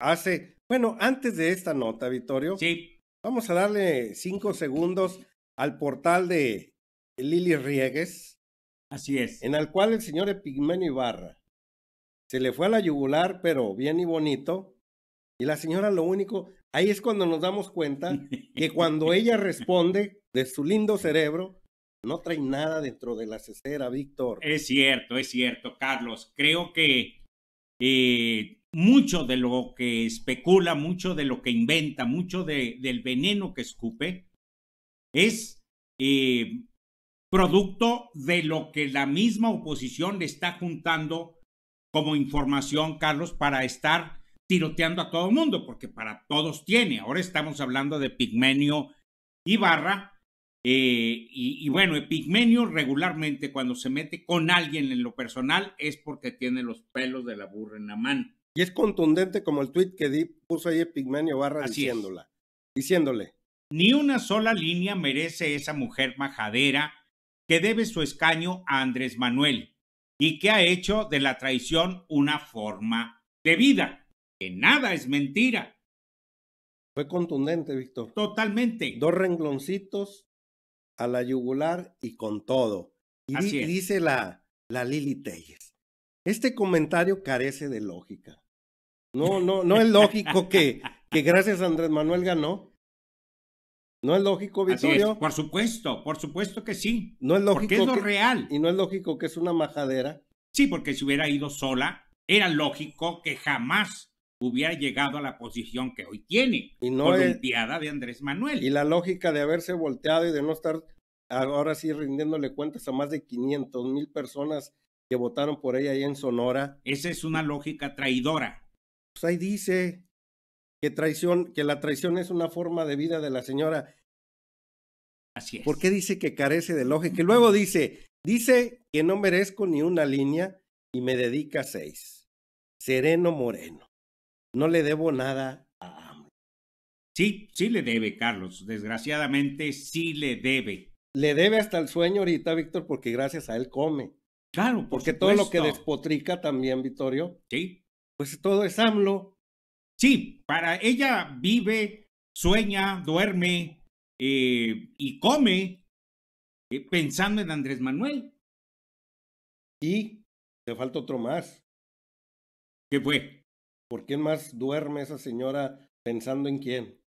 hace, bueno, antes de esta nota, Vittorio, sí. vamos a darle cinco segundos al portal de Lili Riegues. Así es. En el cual el señor Epigmenio Ibarra se le fue a la yugular, pero bien y bonito. Y la señora lo único, ahí es cuando nos damos cuenta que cuando ella responde de su lindo cerebro, no trae nada dentro de la cesera, Víctor. Es cierto, es cierto, Carlos. Creo que eh, mucho de lo que especula, mucho de lo que inventa, mucho de, del veneno que escupe, es eh, producto de lo que la misma oposición le está juntando como información, Carlos, para estar tiroteando a todo el mundo, porque para todos tiene. Ahora estamos hablando de Pigmenio y barra, eh, y, bueno, Epigmenio regularmente cuando se mete con alguien en lo personal es porque tiene los pelos de la burra en la mano. Y es contundente como el tweet que di, puso ahí Epigmenio Barra diciéndola, diciéndole. Ni una sola línea merece esa mujer majadera que debe su escaño a Andrés Manuel y que ha hecho de la traición una forma de vida, que nada es mentira. Fue contundente, Víctor. Totalmente. Dos rengloncitos a la yugular y con todo. Y dice la, la Lili Telles. Este comentario carece de lógica. No, no, no es lógico que, que gracias a Andrés Manuel ganó. ¿No es lógico, Victorio. por supuesto, por supuesto que sí. No es lógico. Porque es lo real. Y no es lógico que es una majadera. Sí, porque si hubiera ido sola, era lógico que jamás hubiera llegado a la posición que hoy tiene, y no la de Andrés Manuel. Y la lógica de haberse volteado y de no estar ahora sí rindiéndole cuentas a más de 500 mil personas que votaron por ella ahí en Sonora. Esa es una lógica traidora. Pues ahí dice que traición, que la traición es una forma de vida de la señora. Así es. ¿Por qué dice que carece de lógica? Y luego dice, dice que no merezco ni una línea y me dedica seis. Sereno Moreno no le debo nada a AMLO. Sí, sí le debe, Carlos. Desgraciadamente sí le debe. Le debe hasta el sueño ahorita, Víctor, porque gracias a él come. Claro, porque todo lo que despotrica también, Vitorio. Sí. Pues todo es AMLO. Sí, para ella vive, sueña, duerme eh, y come eh, pensando en Andrés Manuel. Y te falta otro más. ¿Qué fue? ¿Por quién más duerme esa señora pensando en quién?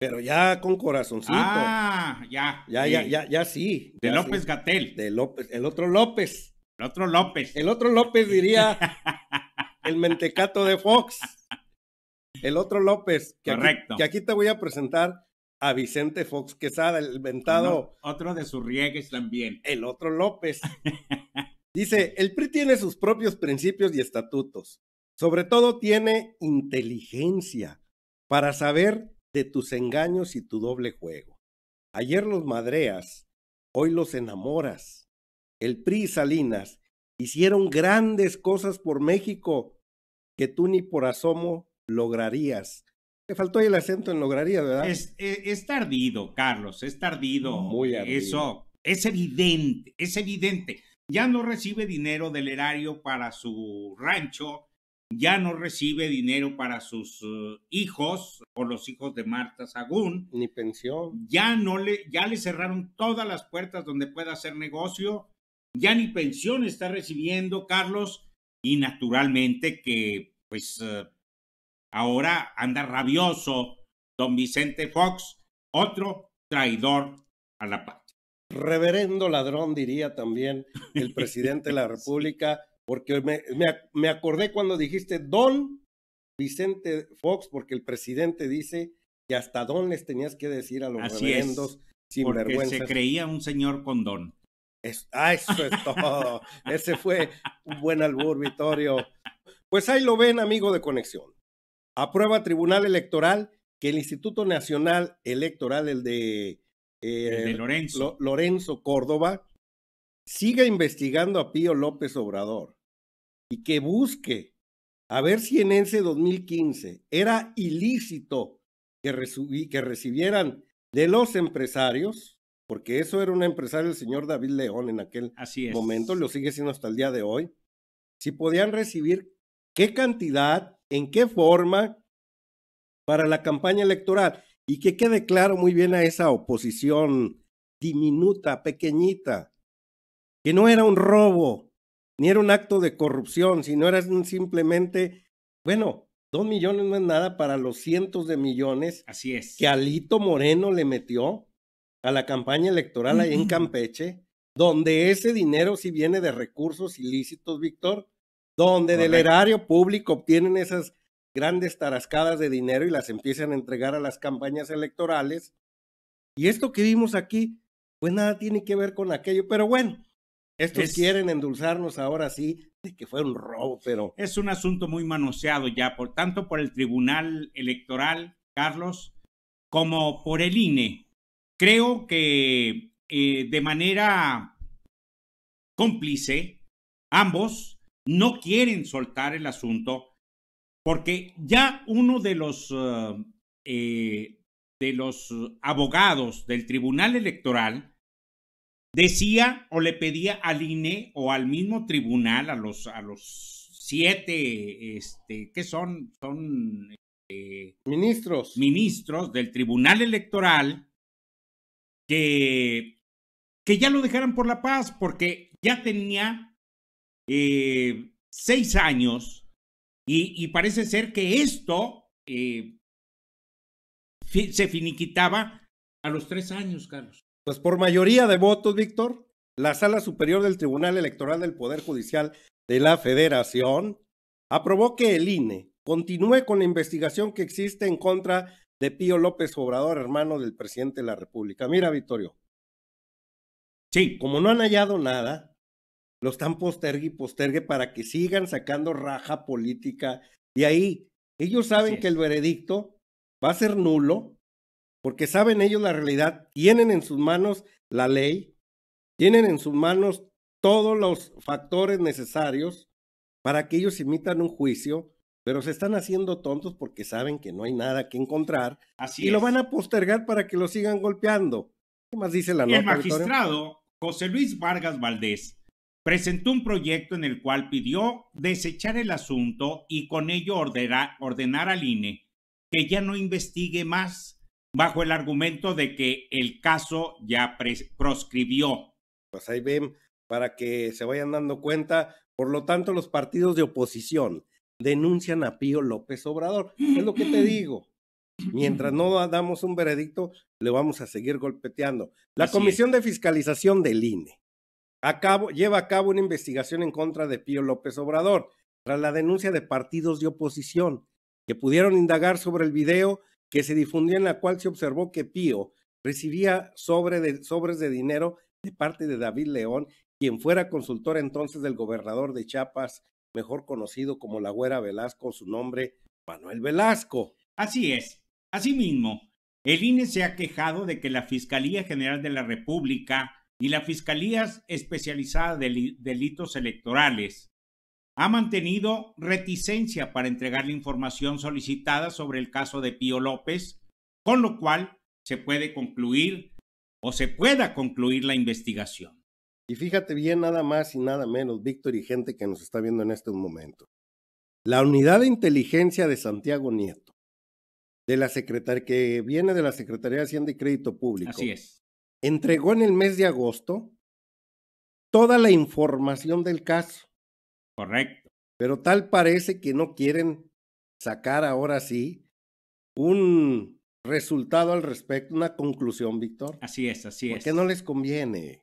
Pero ya con corazoncito. Ah, ya. Ya, ya, ya, ya sí. De López Gatel. De López, el otro López. El otro López. El otro López diría el mentecato de Fox. El otro López. Que Correcto. que aquí te voy a presentar a Vicente Fox Quesada, el ventado. otro de sus riegues también. El otro López. Dice, el PRI tiene sus propios principios y estatutos. Sobre todo tiene inteligencia para saber de tus engaños y tu doble juego. Ayer los madreas, hoy los enamoras. El PRI Salinas hicieron grandes cosas por México que tú ni por asomo lograrías. Te faltó el acento en lograría, ¿verdad? Es, tardido, eh, Carlos, es tardido. Muy ardido. Eso es evidente, es evidente. Ya no recibe dinero del erario para su rancho, ya no recibe dinero para sus eh, hijos o los hijos de Marta Sagún. Ni pensión. Ya no le, ya le cerraron todas las puertas donde pueda hacer negocio. Ya ni pensión está recibiendo, Carlos. Y naturalmente que, pues, eh, ahora anda rabioso don Vicente Fox, otro traidor a la patria. Reverendo ladrón, diría también el presidente de la República porque me, acordé cuando dijiste don Vicente Fox, porque el presidente dice que hasta don les tenías que decir a los Así reverendos se creía un señor con don. ah, eso es todo. Ese fue un buen albur, Vittorio Pues ahí lo ven, amigo de Conexión. Aprueba Tribunal Electoral que el Instituto Nacional Electoral, el de, eh, Lorenzo Córdoba, siga investigando a Pío López Obrador y que busque a ver si en ese 2015 era ilícito que, que recibieran de los empresarios, porque eso era un empresario el señor David León en aquel momento, lo sigue siendo hasta el día de hoy, si podían recibir qué cantidad, en qué forma para la campaña electoral. Y que quede claro muy bien a esa oposición diminuta, pequeñita, que no era un robo, ni era un acto de corrupción, sino era simplemente, bueno, dos millones no es nada para los cientos de millones que Alito Moreno le metió a la campaña electoral ahí en Campeche, donde ese dinero sí viene de recursos ilícitos, Víctor, donde del erario público obtienen esas grandes tarascadas de dinero y las empiezan a entregar a las campañas electorales. Y esto que vimos aquí, pues nada tiene que ver con aquello, pero bueno, estos quieren endulzarnos ahora sí de que fue un robo, pero... Es un asunto muy manoseado ya, por tanto por el Tribunal Electoral, Carlos, como por el INE. Creo que eh, de manera cómplice, ambos no quieren soltar el asunto porque ya uno de los, eh, de los abogados del Tribunal Electoral decía o le pedía al INE o al mismo tribunal, a los, a los siete, este, que son, son eh, ministros. ministros del Tribunal Electoral, que, que ya lo dejaran por la paz, porque ya tenía eh, seis años y, parece ser que esto eh, se finiquitaba a los tres años, Carlos. Pues por mayoría de votos, Víctor, la Sala Superior del Tribunal Electoral del Poder Judicial de la Federación aprobó que el INE continúe con la investigación que existe en contra de Pío López Obrador, hermano del presidente de la República. Mira, Víctorio, Sí, como no han hallado nada, lo están postergue y postergue para que sigan sacando raja política. Y ahí ellos saben que el veredicto va a ser nulo porque saben ellos la realidad, tienen en sus manos la ley, tienen en sus manos todos los factores necesarios para que ellos imitan un juicio, pero se están haciendo tontos porque saben que no hay nada que encontrar y lo van a postergar para que lo sigan golpeando. ¿Qué más dice la nota? El magistrado José Luis Vargas Valdés presentó un proyecto en el cual pidió desechar el asunto y con ello ordenar al INE que ya no investigue más bajo el argumento de que el caso ya proscribió. Pues ahí ven, para que se vayan dando cuenta, por lo tanto los partidos de oposición denuncian a Pío López Obrador. Es lo que te digo. Mientras no damos un veredicto, le vamos a seguir golpeteando. La Comisión de Fiscalización del INE lleva a cabo una investigación en contra de Pío López Obrador tras la denuncia de partidos de oposición que pudieron indagar sobre el video que se difundió en la cual se observó que Pío recibía sobre de, sobres de dinero de parte de David León, quien fuera consultor entonces del gobernador de Chiapas, mejor conocido como la Güera Velasco, su nombre Manuel Velasco. Así es, asimismo, el INE se ha quejado de que la Fiscalía General de la República y la Fiscalía Especializada de Delitos Electorales ha mantenido reticencia para entregar la información solicitada sobre el caso de Pío López, con lo cual se puede concluir o se pueda concluir la investigación. Y fíjate bien nada más y nada menos, Víctor y gente que nos está viendo en este momento, La unidad de inteligencia de Santiago Nieto, de la secretaria que viene de la Secretaría de Hacienda y Crédito Público. es. Entregó en el mes de agosto toda la información del caso Correcto. Pero tal parece que no quieren sacar ahora sí un resultado al respecto, una conclusión, Víctor. Así es, así es. Porque no les conviene.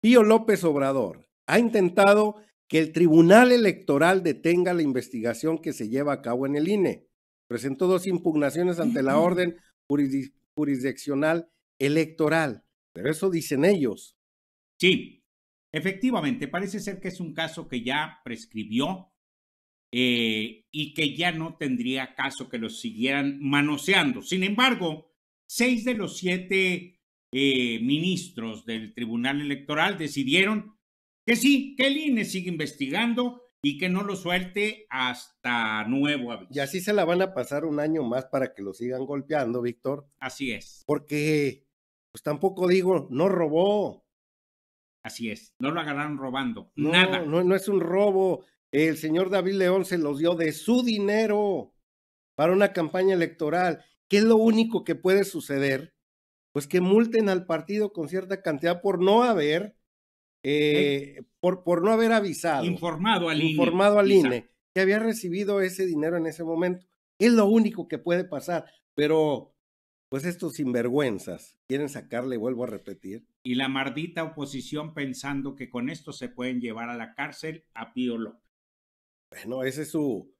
Pío López Obrador ha intentado que el Tribunal Electoral detenga la investigación que se lleva a cabo en el INE. Presentó dos impugnaciones ante la orden jurisdiccional electoral. Pero eso dicen ellos. Sí. Efectivamente, parece ser que es un caso que ya prescribió eh, y que ya no tendría caso que lo siguieran manoseando. Sin embargo, seis de los siete eh, ministros del Tribunal Electoral decidieron que sí, que el INE sigue investigando y que no lo suelte hasta nuevo aviso. Y así se la van a pasar un año más para que lo sigan golpeando, Víctor. Así es. Porque, pues tampoco digo, no robó, Así es, no lo agarraron robando. nada. No, no es un robo. El señor David León se los dio de su dinero para una campaña electoral. ¿Qué es lo único que puede suceder? Pues que multen al partido con cierta cantidad por no haber, eh, Por, por, no haber avisado. Informado al INE que había recibido ese dinero en ese momento. Es lo único que puede pasar. Pero pues estos sinvergüenzas quieren sacarle, vuelvo a repetir. Y la mardita oposición pensando que con esto se pueden llevar a la cárcel a Pío López. Bueno, ese es su,